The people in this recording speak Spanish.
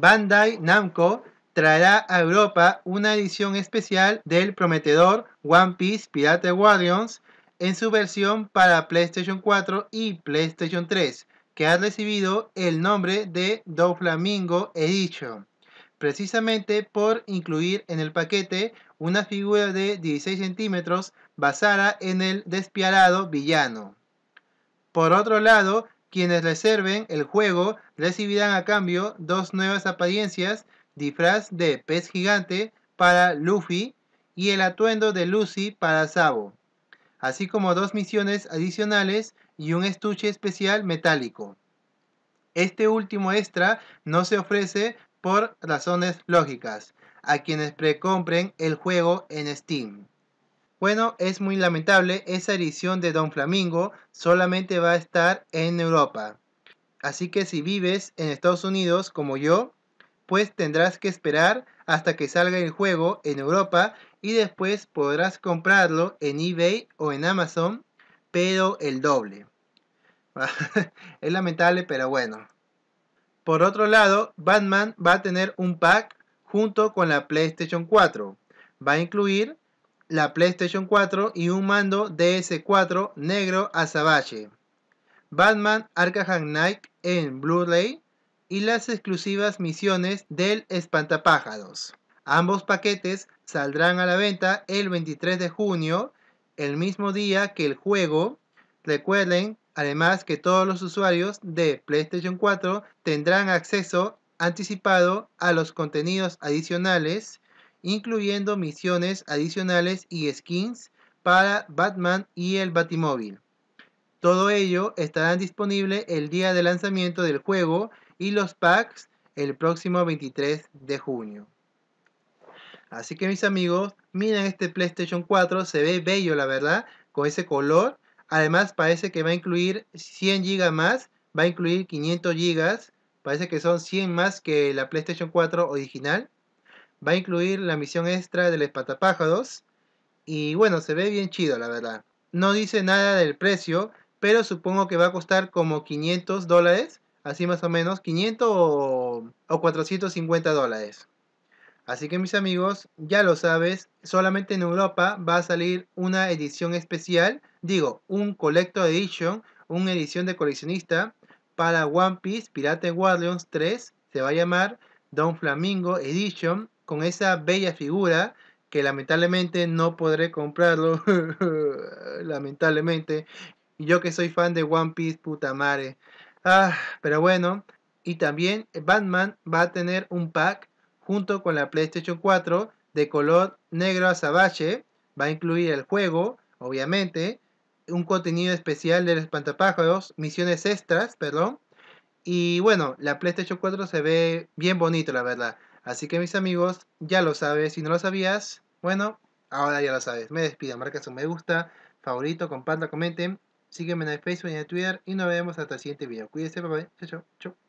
Bandai Namco traerá a Europa una edición especial del prometedor One Piece Pirate Warriors en su versión para PlayStation 4 y PlayStation 3, que ha recibido el nombre de Doflamingo Edition, precisamente por incluir en el paquete una figura de 16 centímetros basada en el despiadado villano. Por otro lado, quienes reserven el juego recibirán a cambio dos nuevas apariencias, disfraz de pez gigante para Luffy y el atuendo de Lucy para Sabo, así como dos misiones adicionales y un estuche especial metálico. Este último extra no se ofrece por razones lógicas a quienes precompren el juego en Steam. Bueno, es muy lamentable, esa edición de Don Flamingo solamente va a estar en Europa. Así que si vives en Estados Unidos como yo, pues tendrás que esperar hasta que salga el juego en Europa y después podrás comprarlo en eBay o en Amazon, pero el doble. es lamentable, pero bueno. Por otro lado, Batman va a tener un pack junto con la PlayStation 4. Va a incluir la PlayStation 4 y un mando DS4 negro azabache. Batman Arkham Knight en Blu-ray y las exclusivas misiones del Espantapájaros. Ambos paquetes saldrán a la venta el 23 de junio, el mismo día que el juego. Recuerden además que todos los usuarios de PlayStation 4 tendrán acceso anticipado a los contenidos adicionales incluyendo misiones adicionales y skins para Batman y el Batimóvil. Todo ello estará disponible el día de lanzamiento del juego y los packs el próximo 23 de junio. Así que mis amigos, miren este PlayStation 4, se ve bello la verdad, con ese color. Además parece que va a incluir 100 GB más, va a incluir 500 GB, parece que son 100 más que la PlayStation 4 original. Va a incluir la misión extra del espatapájaros. Y bueno, se ve bien chido, la verdad. No dice nada del precio, pero supongo que va a costar como 500 dólares. Así más o menos, 500 o, 450 dólares. Así que mis amigos, ya lo sabes, solamente en Europa va a salir una edición especial, digo, un Collector Edition, una edición de coleccionista para One Piece Pirate guardians 3, se va a llamar Don Flamingo Edition con esa bella figura que lamentablemente no podré comprarlo. lamentablemente. Yo que soy fan de One Piece, puta madre. Ah, pero bueno. Y también Batman va a tener un pack junto con la PlayStation 4 de color negro azabache. Va a incluir el juego, obviamente. Un contenido especial de los espantapájaros. Misiones extras, perdón. Y bueno, la PlayStation 4 se ve bien bonito, la verdad. Así que mis amigos, ya lo sabes, si no lo sabías, bueno, ahora ya lo sabes. Me despido, marca su me gusta, favorito, comparta, comenten. Sígueme en Facebook y en Twitter y nos vemos hasta el siguiente video. Cuídense, papá. Chao, chao.